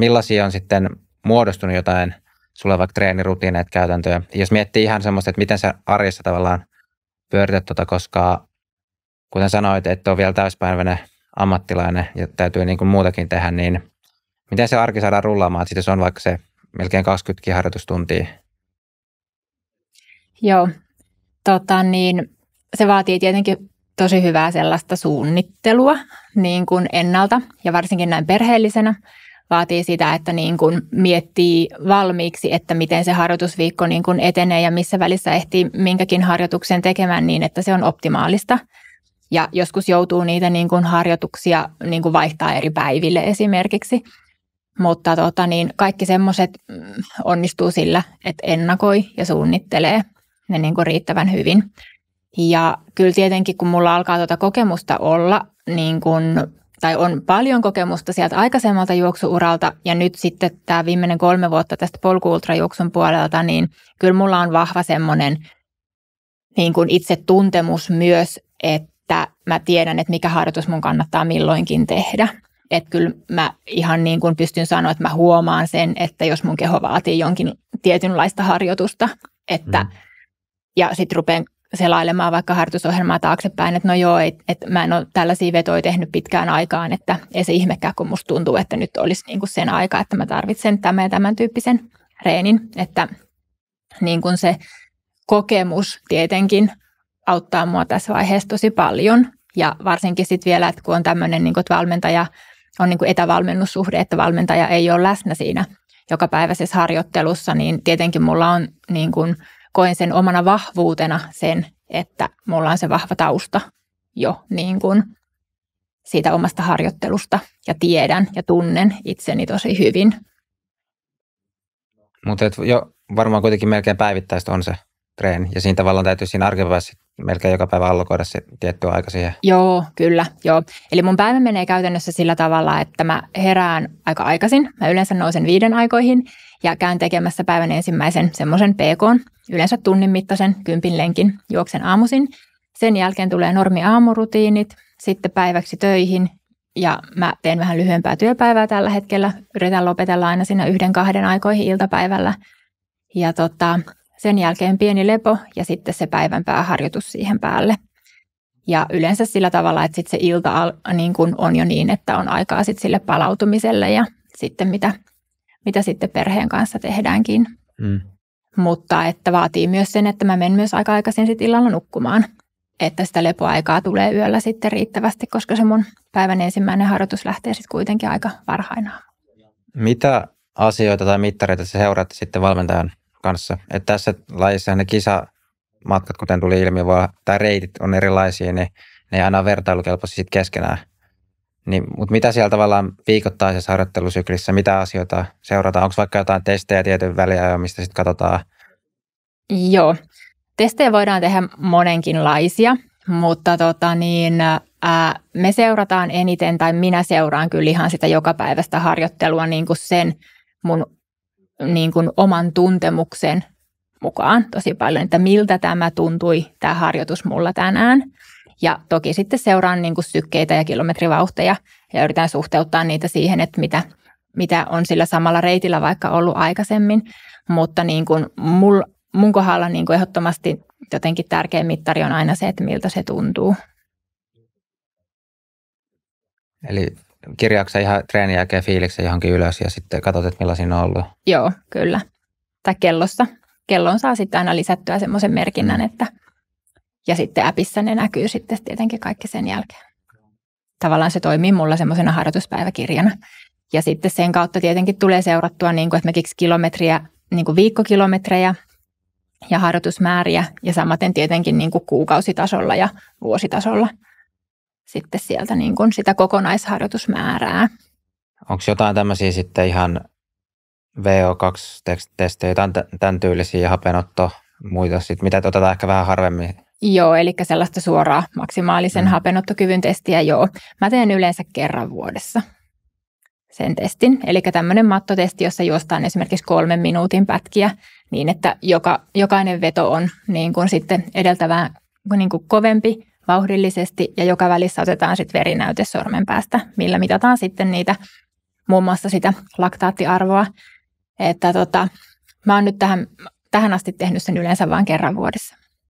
Millaisia on sitten muodostunut jotain sulle vaikka treenirutiineet käytäntöjä? Jos miettii ihan semmoista, että miten sä arjessa tavallaan pyörität tuota, koska kuten sanoit, että on vielä täyspäiväinen ammattilainen ja täytyy niin kuin muutakin tehdä, niin miten se arki saadaan rullaamaan? Sitten se on vaikka se melkein 20 harjoitustuntia. Joo, tota, niin, se vaatii tietenkin tosi hyvää sellaista suunnittelua niin kuin ennalta ja varsinkin näin perheellisenä vaatii sitä, että niin kuin miettii valmiiksi, että miten se harjoitusviikko niin kuin etenee ja missä välissä ehtii minkäkin harjoituksen tekemään niin, että se on optimaalista. Ja joskus joutuu niitä niin kuin harjoituksia niin kuin vaihtaa eri päiville esimerkiksi. Mutta tota, niin kaikki semmoiset mm, onnistuu sillä, että ennakoi ja suunnittelee ne niin kuin riittävän hyvin. Ja kyllä tietenkin, kun mulla alkaa tuota kokemusta olla niin kuin tai on paljon kokemusta sieltä aikaisemmalta juoksuuralta ja nyt sitten tämä viimeinen kolme vuotta tästä polkuultrajuoksun puolelta, niin kyllä mulla on vahva semmoinen niin kuin itse tuntemus myös, että mä tiedän, että mikä harjoitus mun kannattaa milloinkin tehdä. Että kyllä mä ihan niin kuin pystyn sanoa, että mä huomaan sen, että jos mun keho vaatii jonkin tietynlaista harjoitusta, että mm. ja sitten rupean selailemaan vaikka harjoitusohjelmaa taaksepäin, että no joo, et, et mä en ole tällaisia vetoja tehnyt pitkään aikaan, että ei se ihmekään, kun musta tuntuu, että nyt olisi niin kuin sen aika, että mä tarvitsen tämän ja tämän tyyppisen reenin, että niin kuin se kokemus tietenkin auttaa mua tässä vaiheessa tosi paljon ja varsinkin sitten vielä, että kun on tämmöinen, niin kuin, että valmentaja on niin kuin etävalmennussuhde, että valmentaja ei ole läsnä siinä jokapäiväisessä harjoittelussa, niin tietenkin mulla on niin kuin – koen sen omana vahvuutena sen, että mulla on se vahva tausta jo niin kuin siitä omasta harjoittelusta ja tiedän ja tunnen itseni tosi hyvin. Mutta jo varmaan kuitenkin melkein päivittäistä on se treeni ja siinä tavallaan täytyy siinä arkipäivässä melkein joka päivä allokoida se tietty aika siihen. Joo, kyllä, joo. Eli mun päivä menee käytännössä sillä tavalla, että mä herään aika aikaisin. Mä yleensä nousen viiden aikoihin ja käyn tekemässä päivän ensimmäisen semmoisen PK yleensä tunnin mittaisen kympin lenkin, juoksen aamuisin. Sen jälkeen tulee normi aamurutiinit, sitten päiväksi töihin ja mä teen vähän lyhyempää työpäivää tällä hetkellä. Yritän lopetella aina siinä yhden kahden aikoihin iltapäivällä. Ja tota, sen jälkeen pieni lepo ja sitten se päivän pääharjoitus siihen päälle. Ja yleensä sillä tavalla, että sitten se ilta al, niin kun on jo niin, että on aikaa sitten sille palautumiselle ja sitten mitä, mitä sitten perheen kanssa tehdäänkin. Mm mutta että vaatii myös sen, että mä menen myös aika aikaisin sitten illalla nukkumaan. Että sitä lepoaikaa tulee yöllä sitten riittävästi, koska se mun päivän ensimmäinen harjoitus lähtee sitten kuitenkin aika varhain Mitä asioita tai mittareita se seuraatte sitten valmentajan kanssa? Että tässä lajissa ne kisamatkat, kuten tuli ilmi, voi, tai reitit on erilaisia, niin ne ei aina vertailukelpoisia sitten keskenään – niin, mutta mitä siellä tavallaan viikoittaisessa harjoittelusyklissä, mitä asioita seurataan? Onko vaikka jotain testejä tietyn väliajoin, mistä sitten katsotaan? Joo, testejä voidaan tehdä monenkinlaisia, mutta tota niin, ää, me seurataan eniten, tai minä seuraan kyllä ihan sitä joka päivästä harjoittelua niin kuin sen mun niin kuin oman tuntemuksen mukaan tosi paljon, että miltä tämä tuntui, tämä harjoitus mulla tänään – ja toki sitten seuraan niin kuin sykkeitä ja kilometrivauhteja ja yritän suhteuttaa niitä siihen, että mitä, mitä on sillä samalla reitillä vaikka ollut aikaisemmin. Mutta niin kuin mul, mun kohdalla niin kuin ehdottomasti jotenkin tärkeä mittari on aina se, että miltä se tuntuu. Eli kirjauksen ihan treenin jälkeen fiiliksen johonkin ylös ja sitten katsot, että millaisia ne on ollut. Joo, kyllä. Tai kellossa. Kelloon saa sitten aina lisättyä semmoisen merkinnän, että – ja sitten appissa ne näkyy sitten tietenkin kaikki sen jälkeen. Tavallaan se toimii mulla semmoisena harjoituspäiväkirjana. Ja sitten sen kautta tietenkin tulee seurattua niin kuin esimerkiksi kilometriä, niin kuin viikkokilometrejä ja harjoitusmääriä ja samaten tietenkin niin kuin kuukausitasolla ja vuositasolla sitten sieltä niin kuin sitä kokonaisharjoitusmäärää. Onko jotain tämmöisiä sitten ihan VO2-testejä, jotain tämän tyylisiä ja hapenotto muita, sit, mitä otetaan ehkä vähän harvemmin Joo, eli sellaista suoraa maksimaalisen mm. hapenottokyvyn testiä, joo. Mä teen yleensä kerran vuodessa sen testin. Eli tämmöinen mattotesti, jossa juostaan esimerkiksi kolmen minuutin pätkiä niin, että joka, jokainen veto on niin kuin sitten edeltävää niin kuin kovempi vauhdillisesti ja joka välissä otetaan sitten verinäyte sormen päästä, millä mitataan sitten niitä muun muassa sitä laktaattiarvoa. Että tota, mä oon nyt tähän, tähän asti tehnyt sen yleensä vain kerran vuodessa.